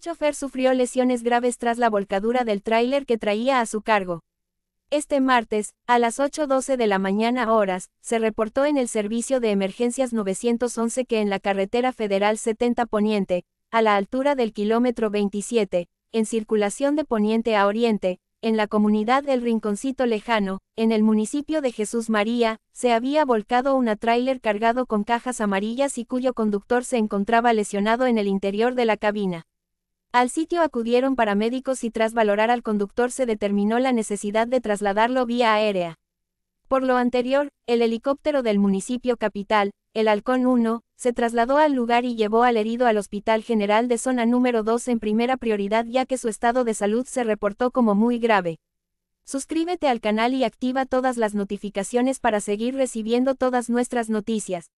chofer sufrió lesiones graves tras la volcadura del tráiler que traía a su cargo. Este martes, a las 8.12 de la mañana horas, se reportó en el Servicio de Emergencias 911 que en la carretera federal 70 Poniente, a la altura del kilómetro 27, en circulación de Poniente a Oriente, en la comunidad del Rinconcito Lejano, en el municipio de Jesús María, se había volcado una tráiler cargado con cajas amarillas y cuyo conductor se encontraba lesionado en el interior de la cabina. Al sitio acudieron paramédicos y tras valorar al conductor se determinó la necesidad de trasladarlo vía aérea. Por lo anterior, el helicóptero del municipio capital, el Halcón 1, se trasladó al lugar y llevó al herido al Hospital General de Zona número 2 en primera prioridad ya que su estado de salud se reportó como muy grave. Suscríbete al canal y activa todas las notificaciones para seguir recibiendo todas nuestras noticias.